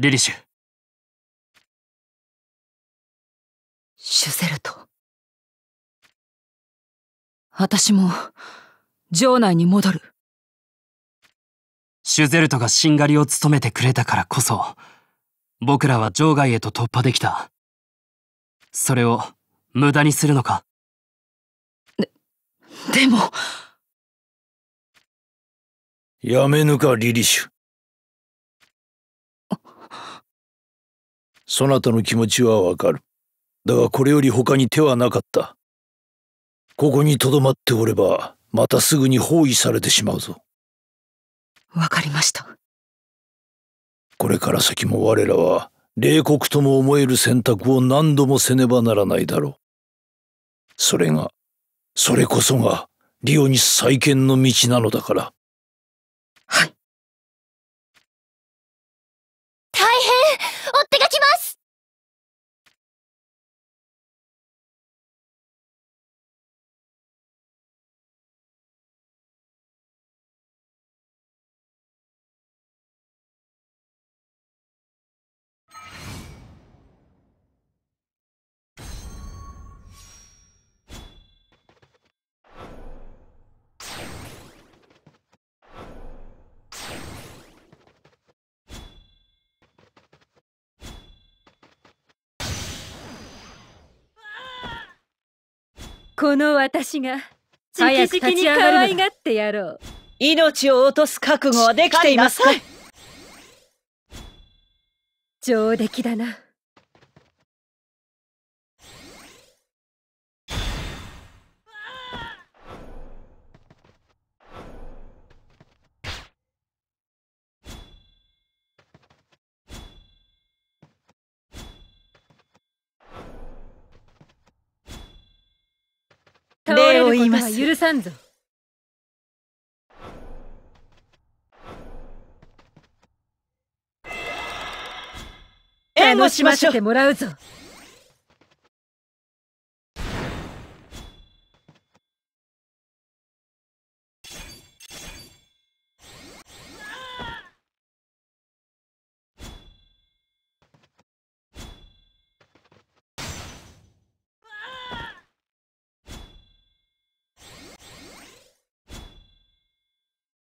リリシュシュゼルト私も城内に戻るシュゼルトがしんがりを務めてくれたからこそ僕らは場外へと突破できたそれを無駄にするのかででもやめぬかリリシュそなたの気持ちはわかる。だがこれより他に手はなかった。ここに留まっておれば、またすぐに包囲されてしまうぞ。わかりました。これから先も我らは、冷酷とも思える選択を何度もせねばならないだろう。それが、それこそが、リオに再建の道なのだから。この私が早く立ち上がるがってやろう命を落とす覚悟はできていますか上出来だな言います許さんぞ援護しましょうてもらうぞ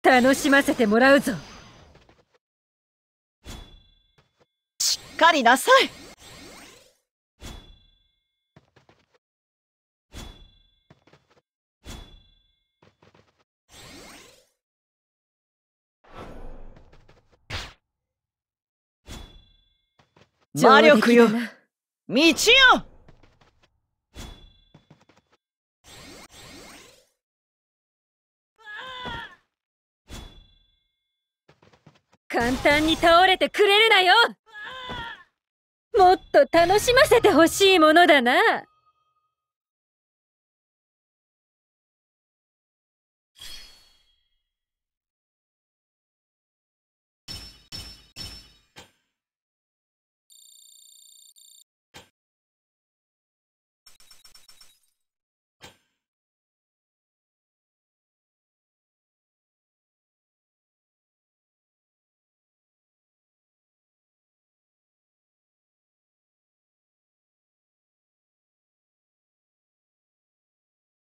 楽しませてもらうぞしっかりなさい魔力よ道よ簡単に倒れてくれるなよもっと楽しませてほしいものだな